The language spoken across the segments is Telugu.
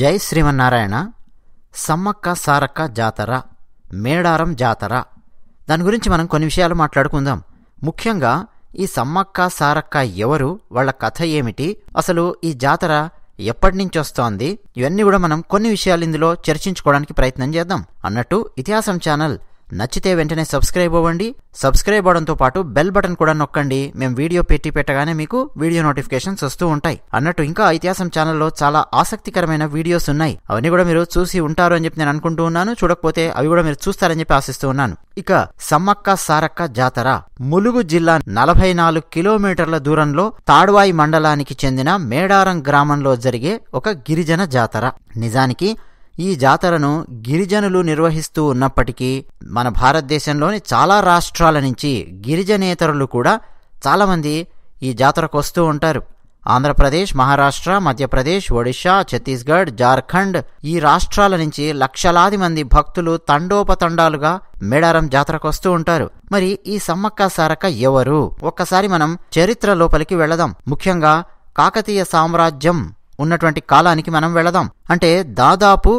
జై శ్రీమన్నారాయణ సమ్మక్క సారక్క జాతర మేడారం జాతర దాని గురించి మనం కొన్ని విషయాలు మాట్లాడుకుందాం ముఖ్యంగా ఈ సమ్మక్క సారక్క ఎవరు వాళ్ళ కథ ఏమిటి అసలు ఈ జాతర ఎప్పటి నుంచి వస్తోంది ఇవన్నీ కూడా మనం కొన్ని విషయాలు ఇందులో చర్చించుకోవడానికి ప్రయత్నం చేద్దాం అన్నట్టు ఇతిహాసం ఛానల్ నచ్చితే వెంటనే సబ్స్క్రైబ్ అవ్వండి సబ్స్క్రైబ్ అవడంతో పాటు బెల్ బటన్ కూడా నొక్కండి మేము వీడియో పెట్టి పెట్టగానే మీకు వీడియో నోటిఫికేషన్స్ వస్తూ ఉంటాయి అన్నట్టు ఇంకా ఇతిహాసం ఛానల్లో చాలా ఆసక్తికరమైన వీడియోస్ ఉన్నాయి అవన్నీ కూడా మీరు చూసి ఉంటారు అని చెప్పి నేను అనుకుంటూ ఉన్నాను చూడకపోతే అవి కూడా మీరు చూస్తారని చెప్పి ఆశిస్తూ ఉన్నాను ఇక సమ్మక్క సారక్క జాతర ములుగు జిల్లా నలభై నాలుగు కిలోమీటర్ల దూరంలో తాడ్వాయి మండలానికి చెందిన మేడారం గ్రామంలో జరిగే ఒక గిరిజన జాతర నిజానికి ఈ జాతరను గిరిజనులు నిర్వహిస్తూ ఉన్నప్పటికీ మన భారతదేశంలోని చాలా రాష్ట్రాల నుంచి గిరిజనేతరులు కూడా చాలామంది ఈ జాతరకు వస్తూ ఉంటారు ఆంధ్రప్రదేశ్ మహారాష్ట్ర మధ్యప్రదేశ్ ఒడిశా ఛత్తీస్గఢ్ జార్ఖండ్ ఈ రాష్ట్రాల నుంచి లక్షలాది మంది భక్తులు తండోపతండాలుగా మేడారం జాతరకు వస్తూ ఉంటారు మరి ఈ సమ్మక్క సారక ఎవరు ఒక్కసారి మనం చరిత్ర లోపలికి వెళదాం ముఖ్యంగా కాకతీయ సామ్రాజ్యం ఉన్నటువంటి కాలానికి మనం వెళదాం అంటే దాదాపు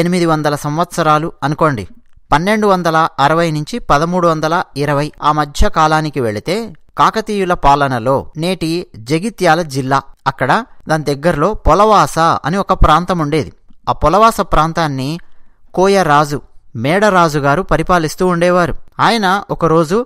ఎనిమిది వందల సంవత్సరాలు అనుకోండి పన్నెండు వందల అరవై నుంచి పదమూడు వందల ఇరవై ఆ మధ్య కాలానికి వెళితే కాకతీయుల పాలనలో నేటి జగిత్యాల జిల్లా అక్కడ దాని దగ్గరలో పొలవాస అని ఒక ప్రాంతం ఉండేది ఆ పొలవాస ప్రాంతాన్ని కోయరాజు మేడరాజు గారు పరిపాలిస్తూ ఉండేవారు ఆయన ఒకరోజు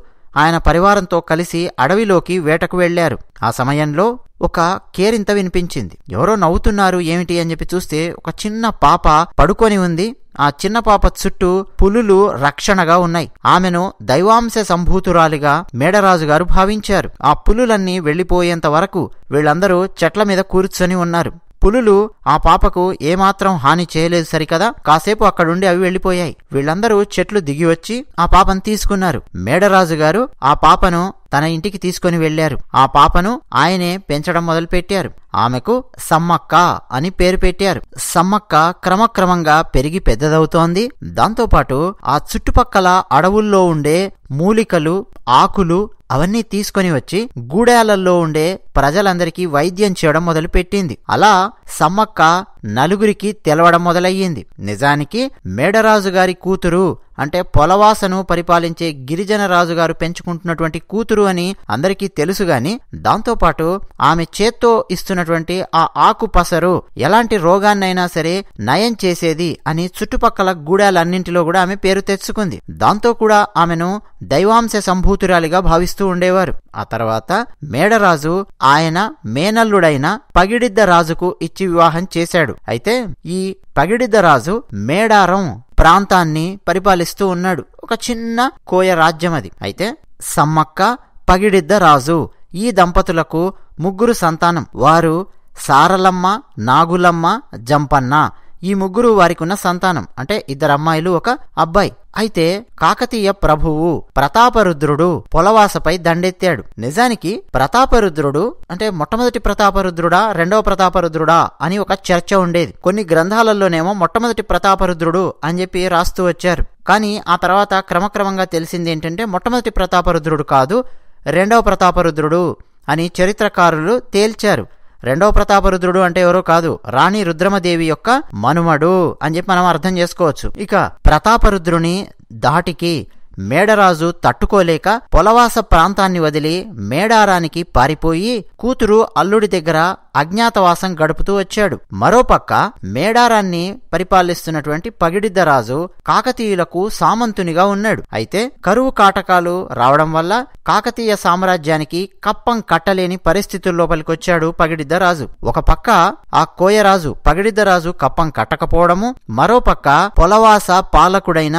ఆయన పరివారంతో కలిసి అడవిలోకి వేటకు వెళ్లారు ఆ సమయంలో ఒక కేరింత వినిపించింది ఎవరో నవ్వుతున్నారు ఏమిటి అని చెప్పి చూస్తే ఒక చిన్న పాప పడుకొని ఉంది ఆ చిన్న పాప చుట్టూ పులులు రక్షణగా ఉన్నాయి ఆమెను దైవాంశ సంభూతురాలిగా మేడరాజు గారు భావించారు ఆ పులులన్నీ వెళ్లిపోయేంత వరకు వీళ్ళందరూ చెట్ల మీద కూర్చొని ఉన్నారు పులులు ఆ పాపకు ఏమాత్రం హాని చేయలేదు సరికదా కాసేపు అక్కడుండి అవి వెళ్ళిపోయాయి వీళ్ళందరూ చెట్లు దిగివచ్చి ఆ పాపను తీసుకున్నారు మేడరాజు గారు ఆ పాపను తన ఇంటికి తీసుకుని వెళ్లారు ఆ పాపను ఆయనే పెంచడం మొదలుపెట్టారు ఆమెకు సమ్మక్క అని పేరు పెట్టారు సమ్మక్క క్రమక్రమంగా పెరిగి పెద్దదవుతోంది దాంతోపాటు ఆ చుట్టుపక్కల అడవుల్లో ఉండే మూలికలు ఆకులు అవన్నీ తీసుకొని వచ్చి గూడాలలో ఉండే ప్రజలందరికీ వైద్యం చేయడం మొదలుపెట్టింది అలా సమ్మక్క నలుగురికి తెలవడం మొదలయ్యింది నిజానికి మేడరాజు గారి కూతురు అంటే పొలవాసను పరిపాలించే గిరిజన రాజుగారు పెంచుకుంటున్నటువంటి కూతురు అని అందరికీ తెలుసు గాని దాంతోపాటు ఆమె చేత్తో ఇస్తున్నటువంటి ఆ ఆకు పసరు ఎలాంటి రోగాన్నైనా సరే నయం చేసేది అని చుట్టుపక్కల గూడాలన్నింటిలో కూడా ఆమె పేరు తెచ్చుకుంది దాంతో కూడా ఆమెను దైవాంశ సంభూతురాలిగా భావిస్తూ చేస్తూ ఉండేవారు ఆ తర్వాత మేడరాజు ఆయన మేనల్లుడైన పగిడిద్ద రాజుకు ఇచ్చి వివాహం చేశాడు అయితే ఈ పగిడిద్ద రాజు మేడారం ప్రాంతాన్ని పరిపాలిస్తూ ఉన్నాడు ఒక చిన్న కోయ రాజ్యం అది అయితే సమ్మక్క పగిడిద్ద రాజు ఈ దంపతులకు ముగ్గురు సంతానం వారు సారలమ్మ నాగులమ్మ జంపన్న ఈ ముగ్గురు వారికి ఉన్న సంతానం అంటే ఇద్దరు అమ్మాయిలు ఒక అబ్బాయి అయితే కాకతీయ ప్రభువు ప్రతాపరుద్రుడు పొలవాసపై దండెత్తాడు నిజానికి ప్రతాపరుద్రుడు అంటే మొట్టమొదటి ప్రతాపరుద్రుడా రెండవ ప్రతాపరుద్రుడా అని ఒక చర్చ ఉండేది కొన్ని గ్రంథాలలోనేమో మొట్టమొదటి ప్రతాపరుద్రుడు అని చెప్పి రాస్తూ వచ్చారు కానీ ఆ తర్వాత క్రమక్రమంగా తెలిసింది ఏంటంటే మొట్టమొదటి ప్రతాపరుద్రుడు కాదు రెండవ ప్రతాపరుద్రుడు అని చరిత్రకారులు తేల్చారు రెండవ ప్రతాపరుద్రుడు అంటే ఎవరో కాదు రాణి రుద్రమదేవి యొక్క మనుమడు అని చెప్పి మనం అర్థం చేసుకోవచ్చు ఇక ప్రతాపరుద్రుని దాటికి మేడరాజు తట్టుకోలేక పొలవాస ప్రాంతాన్ని వదిలి మేడారానికి పారిపోయి కూతురు అల్లుడి దగ్గర అజ్ఞాతవాసం గడుపుతూ వచ్చాడు మరోపక్క మేడారాన్ని పరిపాలిస్తున్నటువంటి పగిడిద్దరాజు కాకతీయులకు సామంతునిగా ఉన్నాడు అయితే కరువు కాటకాలు రావడం వల్ల కాకతీయ సామ్రాజ్యానికి కప్పం కట్టలేని పరిస్థితుల లోపలికొచ్చాడు పగిడిద్దరాజు ఒక పక్క ఆ కోయరాజు పగిడిద్దరాజు కప్పం కట్టకపోవడము మరోపక్క పొలవాస పాలకుడైన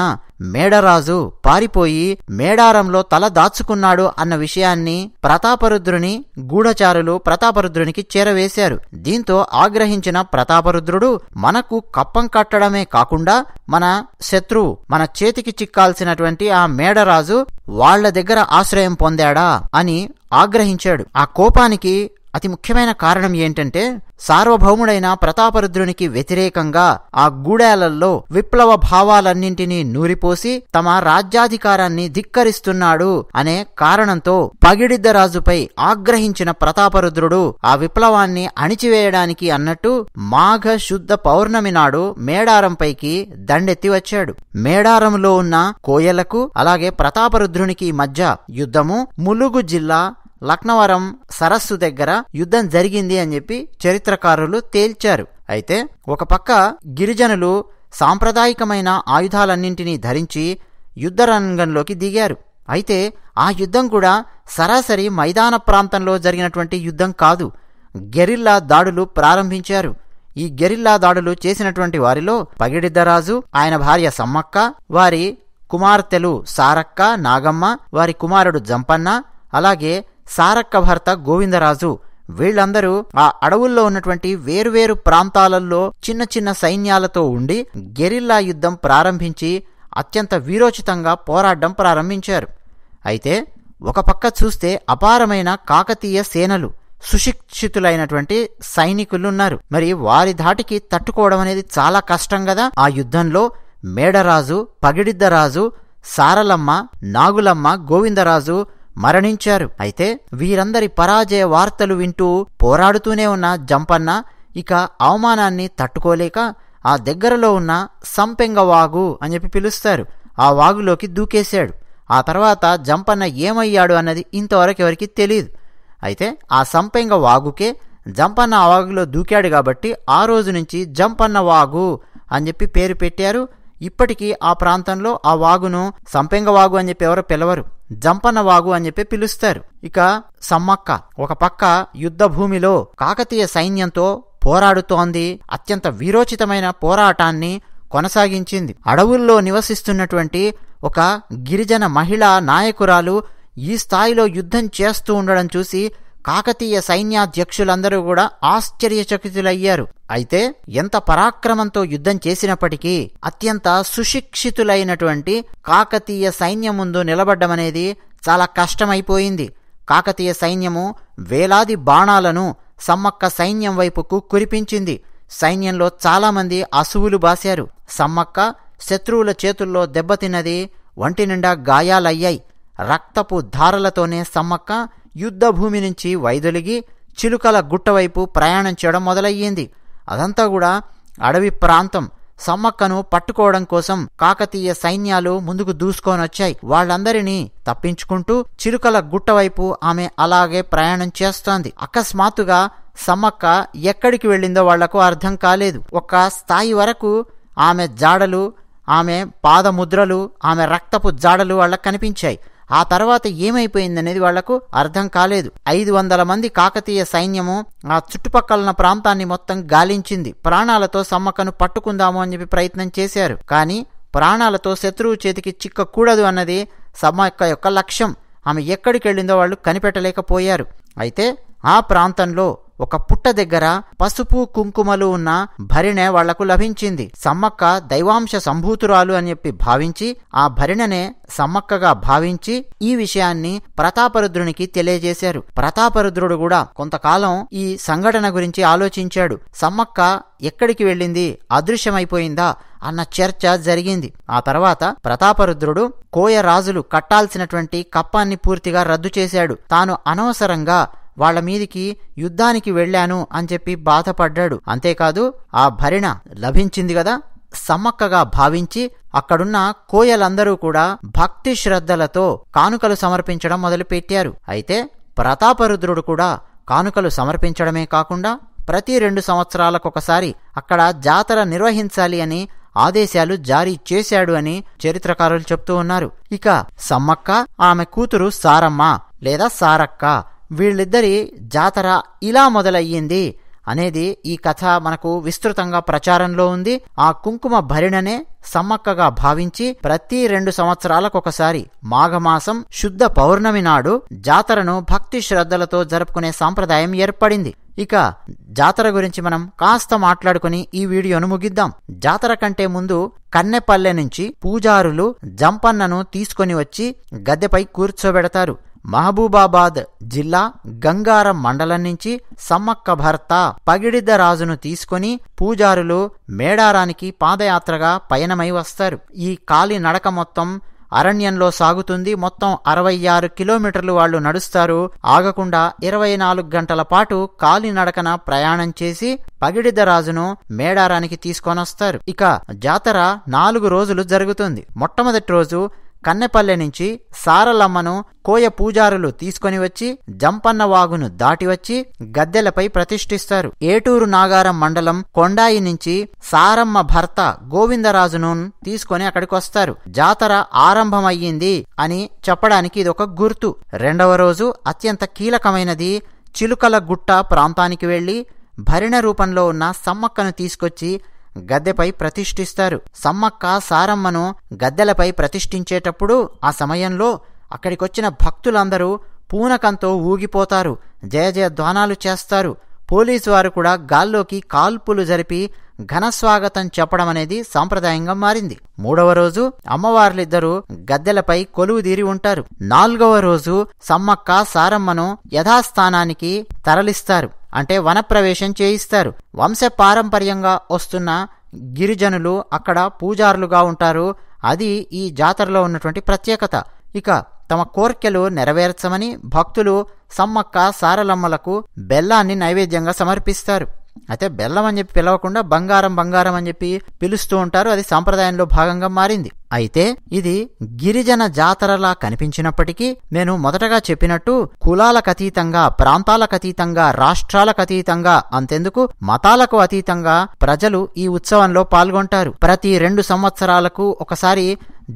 మేడరాజు పారిపోయి మేడారంలో తల దాచుకున్నాడు అన్న విషయాన్ని ప్రతాపరుద్రుని గూఢచారులు ప్రతాపరుద్రునికి చేరవేశారు దీంతో ఆగ్రహించిన ప్రతాపరుద్రుడు మనకు కప్పం కట్టడమే కాకుండా మన శత్రువు మన చేతికి చిక్కాల్సినటువంటి ఆ మేడరాజు వాళ్ల దగ్గర ఆశ్రయం పొందాడా అని ఆగ్రహించాడు ఆ కోపానికి అతి ముఖ్యమైన కారణం ఏంటంటే సార్వభౌముడైన ప్రతాపరుద్రునికి వ్యతిరేకంగా ఆ గూడాలల్లో విప్లవ భావాలన్నింటినీ నూరిపోసి తమ రాజ్యాధికారాన్ని ధిక్కరిస్తున్నాడు అనే కారణంతో పగిడిద్దరాజుపై ఆగ్రహించిన ప్రతాపరుద్రుడు ఆ విప్లవాన్ని అణిచివేయడానికి అన్నట్టు మాఘ శుద్ధ పౌర్ణమి నాడు మేడారంపైకి దండెత్తి వచ్చాడు మేడారంలో ఉన్న కోయలకు అలాగే ప్రతాపరుద్రునికి మధ్య యుద్ధము ములుగు జిల్లా లక్నవరం సరస్సు దగ్గర యుద్ధం జరిగింది అని చెప్పి చరిత్రకారులు తేల్చారు అయితే ఒక పక్క గిరిజనులు సాంప్రదాయికమైన ఆయుధాలన్నింటినీ ధరించి యుద్ధరంగంలోకి దిగారు అయితే ఆ యుద్ధం కూడా సరాసరి మైదాన ప్రాంతంలో జరిగినటువంటి యుద్ధం కాదు గెరిల్లా దాడులు ప్రారంభించారు ఈ గెరిల్లా దాడులు చేసినటువంటి వారిలో పగిడిద్దరాజు ఆయన భార్య సమ్మక్క వారి కుమార్తెలు సారక్క నాగమ్మ వారి కుమారుడు జంపన్న అలాగే సారక్క భర్త గోవిందరాజు వీళ్లందరూ ఆ అడవుల్లో ఉన్నటువంటి వేరువేరు ప్రాంతాలలో చిన్న చిన్న సైన్యాలతో ఉండి గెరిల్లా యుద్ధం ప్రారంభించి అత్యంత వీరోచితంగా పోరాడడం ప్రారంభించారు అయితే ఒక పక్క చూస్తే అపారమైన కాకతీయ సేనలు సుశిక్షితులైనటువంటి సైనికులున్నారు మరి వారి ధాటికి తట్టుకోవడం అనేది చాలా కష్టం కదా ఆ యుద్ధంలో మేడరాజు పగిడిద్దరాజు సారలమ్మ నాగులమ్మ గోవిందరాజు మరణించారు అయితే వీరందరి పరాజయ వార్తలు వింటూ పోరాడుతూనే ఉన్న జంపన్న ఇక అవమానాన్ని తట్టుకోలేక ఆ దగ్గరలో ఉన్న సంపెంగ వాగు అని చెప్పి పిలుస్తారు ఆ వాగులోకి దూకేశాడు ఆ తర్వాత జంపన్న ఏమయ్యాడు అన్నది ఇంతవరకు ఎవరికి తెలియదు అయితే ఆ సంపెంగ వాగుకే జంపన్న ఆ వాగులో దూకాడు కాబట్టి ఆ రోజు నుంచి జంపన్న వాగు అని చెప్పి పేరు పెట్టారు ఇప్పటికీ ఆ ప్రాంతంలో ఆ వాగును సంపెంగ వాగు అని చెప్పి ఎవరో పిలవరు జంపనవాగు అని చెప్పి పిలుస్తారు ఇక సమ్మక్క ఒక పక్క యుద్ధ భూమిలో కాకతీయ సైన్యంతో పోరాడుతోంది అత్యంత వీరోచితమైన పోరాటాన్ని కొనసాగించింది అడవుల్లో నివసిస్తున్నటువంటి ఒక గిరిజన మహిళా నాయకురాలు ఈ స్థాయిలో యుద్ధం చేస్తూ ఉండడం చూసి కాకతీయ సైన్యాధ్యక్షులందరూ కూడా ఆశ్చర్యచకితులయ్యారు అయితే ఎంత పరాక్రమంతో యుద్ధం చేసినప్పటికీ అత్యంత సుశిక్షితులైనటువంటి కాకతీయ సైన్యం ముందు నిలబడ్డమనేది చాలా కష్టమైపోయింది కాకతీయ సైన్యము వేలాది బాణాలను సమ్మక్క సైన్యం వైపుకు కురిపించింది సైన్యంలో చాలామంది అసువులు బాశారు సమ్మక్క శత్రువుల చేతుల్లో దెబ్బతిన్నది ఒంటి నిండా గాయాలయ్యాయి రక్తపు ధారలతోనే సమ్మక్క యుద్ధభూమి నుంచి వైదొలిగి చిలుకల గుట్టవైపు ప్రయాణం చేయడం మొదలయ్యింది అదంతా కూడా అడవి ప్రాంతం సమ్మక్కను పట్టుకోవడం కోసం కాకతీయ సైన్యాలు ముందుకు దూసుకొనొచ్చాయి వాళ్ళందరినీ తప్పించుకుంటూ చిలుకల గుట్టవైపు ఆమె అలాగే ప్రయాణం చేస్తోంది అకస్మాత్తుగా సమ్మక్క ఎక్కడికి వెళ్ళిందో వాళ్లకు అర్థం కాలేదు ఒక స్థాయి వరకు ఆమె జాడలు ఆమె పాదముద్రలు ఆమె రక్తపు జాడలు వాళ్లకు కనిపించాయి ఆ తర్వాత ఏమైపోయిందనేది వాళ్లకు అర్థం కాలేదు ఐదు వందల మంది కాకతీయ సైన్యము ఆ చుట్టుపక్కల ప్రాంతాన్ని మొత్తం గాలించింది ప్రాణాలతో సమ్మక్కను పట్టుకుందాము అని చెప్పి ప్రయత్నం చేశారు కానీ ప్రాణాలతో శత్రువు చేతికి చిక్కకూడదు అన్నది సమ్మక్క యొక్క లక్ష్యం ఆమె ఎక్కడికి వెళ్ళిందో వాళ్ళు కనిపెట్టలేకపోయారు అయితే ఆ ప్రాంతంలో ఒక పుట్ట దగ్గర పసుపు కుంకుమలు ఉన్న భరిణె వాళ్లకు లభించింది సమ్మక్క దైవాంశ సంభూతురాలు అని చెప్పి భావించి ఆ భరిణనే సమ్మక్కగా భావించి ఈ విషయాన్ని ప్రతాపరుద్రునికి తెలియజేశారు ప్రతాపరుద్రుడు కూడా కొంతకాలం ఈ సంఘటన గురించి ఆలోచించాడు సమ్మక్క ఎక్కడికి వెళ్ళింది అదృశ్యమైపోయిందా అన్న చర్చ జరిగింది ఆ తర్వాత ప్రతాపరుద్రుడు కోయ రాజులు కట్టాల్సినటువంటి కప్పాన్ని పూర్తిగా రద్దు చేశాడు తాను అనవసరంగా వాళ్ల మీదికి యుద్ధానికి వెళ్ళాను అని చెప్పి బాధపడ్డాడు అంతేకాదు ఆ భరిణ లభించింది కదా సమ్మక్కగా భావించి అక్కడున్న కోయలందరూ కూడా భక్తి శ్రద్ధలతో కానుకలు సమర్పించడం మొదలుపెట్టారు అయితే ప్రతాపరుద్రుడు కూడా కానుకలు సమర్పించడమే కాకుండా ప్రతి రెండు సంవత్సరాలకొకసారి అక్కడ జాతర నిర్వహించాలి అని ఆదేశాలు జారీ చేశాడు అని చరిత్రకారులు చెప్తూ ఉన్నారు ఇక సమ్మక్క ఆమె కూతురు సారమ్మ లేదా సారక్క వీళ్ళిద్దరి జాతర ఇలా మొదలయ్యింది అనేది ఈ కథ మనకు విస్తృతంగా ప్రచారంలో ఉంది ఆ కుంకుమ భరిణనే సమ్మక్కగా భావించి ప్రతి రెండు సంవత్సరాలకొకసారి మాఘమాసం శుద్ధ పౌర్ణమి నాడు జాతరను భక్తి శ్రద్ధలతో జరుపుకునే సాంప్రదాయం ఏర్పడింది ఇక జాతర గురించి మనం కాస్త మాట్లాడుకుని ఈ వీడియోను ముగిద్దాం జాతర కంటే ముందు కన్నెపల్లె నుంచి పూజారులు జంపన్నను తీసుకొని వచ్చి గద్దెపై కూర్చోబెడతారు మహబూబాబాద్ జిల్లా గంగారం మండలం నుంచి సమ్మక్క భర్త పగిడిద్ద రాజును తీసుకుని పూజారులు మేడారానికి పాదయాత్రగా పయనమై వస్తారు ఈ కాలి నడక మొత్తం అరణ్యంలో సాగుతుంది మొత్తం అరవై ఆరు కిలోమీటర్లు వాళ్ళు నడుస్తారు ఆగకుండా ఇరవై నాలుగు గంటల పాటు కాలినడకన ప్రయాణం చేసి పగిడిదరాజును మేడారానికి తీసుకొనొస్తారు ఇక జాతర నాలుగు రోజులు జరుగుతుంది మొట్టమొదటి రోజు కన్నెపల్లె నుంచి సారలమ్మను కోయ పూజారులు తీసుకొని వచ్చి జంపన్న వాగును దాటివచ్చి గద్దెలపై ప్రతిష్ఠిస్తారు ఏటూరు నాగారం మండలం కొండాయి నుంచి సారమ్మ భర్త గోవిందరాజును తీసుకొని అక్కడికొస్తారు జాతర ఆరంభమయ్యింది అని చెప్పడానికి ఇదొక గుర్తు రెండవ రోజు అత్యంత కీలకమైనది చిలుకల గుట్ట ప్రాంతానికి వెళ్ళి భరిణ రూపంలో ఉన్న సమ్మక్కను తీసుకొచ్చి గద్దెపై ప్రతిష్ఠిస్తారు సమ్మక్క సారమ్మను గద్దెలపై ప్రతిష్ఠించేటప్పుడు ఆ సమయంలో అక్కడికొచ్చిన భక్తులందరూ పూనకంతో ఊగిపోతారు జయ ధ్వానాలు చేస్తారు పోలీసు వారు కూడా గాల్లోకి కాల్పులు జరిపి ఘనస్వాగతం చెప్పడం అనేది సాంప్రదాయంగా మారింది మూడవ రోజు అమ్మవార్లిద్దరూ గద్దెలపై కొలువు తీరి ఉంటారు నాలుగవ రోజు సమ్మక్క సారమ్మను యథాస్థానానికి తరలిస్తారు అంటే వనప్రవేశం చేయిస్తారు వంశపారంపర్యంగా వస్తున్న గిరిజనులు అక్కడ పూజారులుగా ఉంటారు అది ఈ జాతరలో ఉన్నటువంటి ప్రత్యేకత ఇక తమ కోర్కెలు నెరవేర్చమని భక్తులు సమ్మక్క సారలమ్మలకు బెల్లాన్ని నైవేద్యంగా సమర్పిస్తారు అయితే బెల్లం అని చెప్పి పిలవకుండా బంగారం బంగారం అని చెప్పి పిలుస్తూ ఉంటారు అది సాంప్రదాయంలో భాగంగా మారింది అయితే ఇది గిరిజన జాతరలా కనిపించినప్పటికీ నేను మొదటగా చెప్పినట్టు కులాలకు అతీతంగా ప్రాంతాలకు అతీతంగా రాష్ట్రాలకు అతీతంగా అంతెందుకు మతాలకు అతీతంగా ప్రజలు ఈ ఉత్సవంలో పాల్గొంటారు ప్రతి రెండు సంవత్సరాలకు ఒకసారి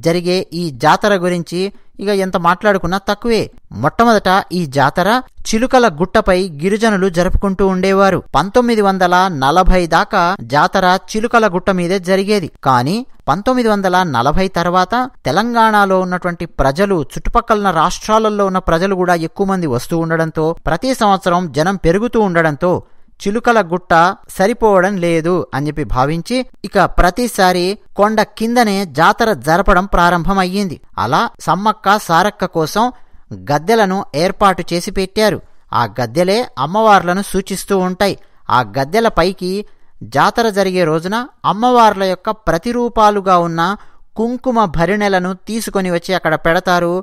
జరిగే ఈ జాతర గురించి ఇక ఎంత మాట్లాడుకున్నా తక్కువే మొట్టమొదట ఈ జాతర చిలుకల గుట్టపై గిరిజనులు జరుపుకుంటూ ఉండేవారు పంతొమ్మిది వందల నలభై దాకా జాతర చిలుకల గుట్ట మీదే జరిగేది కానీ పంతొమ్మిది వందల నలభై తర్వాత తెలంగాణలో ఉన్నటువంటి ప్రజలు చుట్టుపక్కల రాష్ట్రాలలో ఉన్న ప్రజలు కూడా ఎక్కువ మంది వస్తూ ఉండడంతో ప్రతి సంవత్సరం జనం పెరుగుతూ ఉండడంతో చిలుకల గుట్ట సరిపోవడం లేదు అని చెప్పి భావించి ఇక ప్రతిసారి కొండ కిందనే జాతర జరపడం ప్రారంభమయ్యింది అలా సమ్మక్క సారక్క కోసం గద్దెలను ఏర్పాటు చేసి పెట్టారు ఆ గద్దెలే అమ్మవార్లను సూచిస్తూ ఉంటాయి ఆ గద్దెల పైకి జాతర జరిగే రోజున అమ్మవార్ల యొక్క ప్రతిరూపాలుగా ఉన్న కుంకుమ భరిణెలను తీసుకొని వచ్చి అక్కడ పెడతారు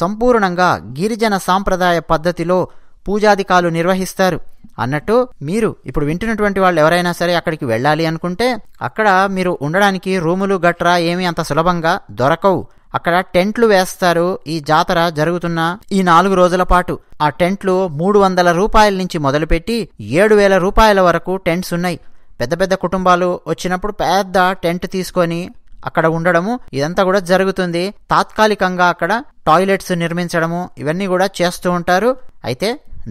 సంపూర్ణంగా గిరిజన సాంప్రదాయ పద్ధతిలో పూజాదికాలు నిర్వహిస్తారు అన్నట్టు మీరు ఇప్పుడు వింటున్నటువంటి వాళ్ళు ఎవరైనా సరే అక్కడికి వెళ్ళాలి అనుకుంటే అక్కడ మీరు ఉండడానికి రూములు గట్రా ఏమి అంత సులభంగా దొరకవు అక్కడ టెంట్లు వేస్తారు ఈ జాతర జరుగుతున్న ఈ నాలుగు రోజుల పాటు ఆ టెంట్లు మూడు వందల రూపాయల నుంచి మొదలుపెట్టి ఏడు వేల రూపాయల వరకు టెంట్స్ ఉన్నాయి పెద్ద పెద్ద కుటుంబాలు వచ్చినప్పుడు పెద్ద టెంట్ తీసుకొని అక్కడ ఉండడము ఇదంతా కూడా జరుగుతుంది తాత్కాలికంగా అక్కడ టాయిలెట్స్ నిర్మించడము ఇవన్నీ కూడా చేస్తూ ఉంటారు అయితే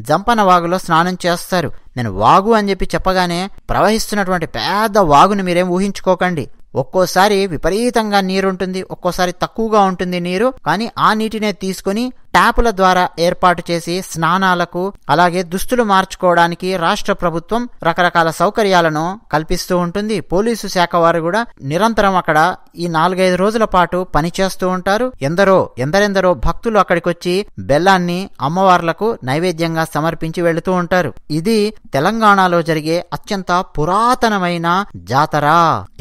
జంపన వాగులో స్నానం చేస్తారు నేను వాగు అని చెప్పి చెప్పగానే ప్రవహిస్తున్నటువంటి పెద్ద వాగును మీరేం ఊహించుకోకండి ఒక్కోసారి విపరీతంగా నీరుంటుంది ఒక్కోసారి తక్కువగా ఉంటుంది నీరు కానీ ఆ నీటినే తీసుకొని ట్యాపుల ద్వారా ఏర్పాటు చేసి స్నానాలకు అలాగే దుస్తులు మార్చుకోవడానికి రాష్ట్ర ప్రభుత్వం రకరకాల సౌకర్యాలను కల్పిస్తూ ఉంటుంది పోలీసు శాఖ వారు కూడా నిరంతరం అక్కడ ఈ నాలుగైదు రోజుల పాటు పనిచేస్తూ ఉంటారు ఎందరో ఎందరెందరో భక్తులు అక్కడికొచ్చి బెల్లాన్ని అమ్మవార్లకు నైవేద్యంగా సమర్పించి వెళుతూ ఉంటారు ఇది తెలంగాణలో జరిగే అత్యంత పురాతనమైన జాతర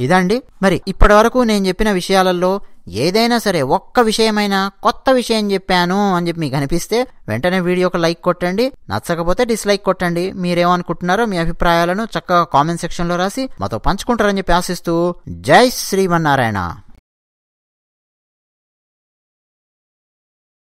ఇదండి మరి ఇప్పటి వరకు నేను చెప్పిన విషయాలలో ఏదైనా సరే ఒక్క విషయమైనా కొత్త విషయం చెప్పాను అని చెప్పి మీకు అనిపిస్తే వెంటనే వీడియోకి లైక్ కొట్టండి నచ్చకపోతే డిస్లైక్ కొట్టండి మీరేమనుకుంటున్నారో మీ అభిప్రాయాలను చక్కగా కామెంట్ సెక్షన్లో రాసి మాతో పంచుకుంటారని చెప్పి ఆశిస్తూ జై శ్రీమన్నారాయణ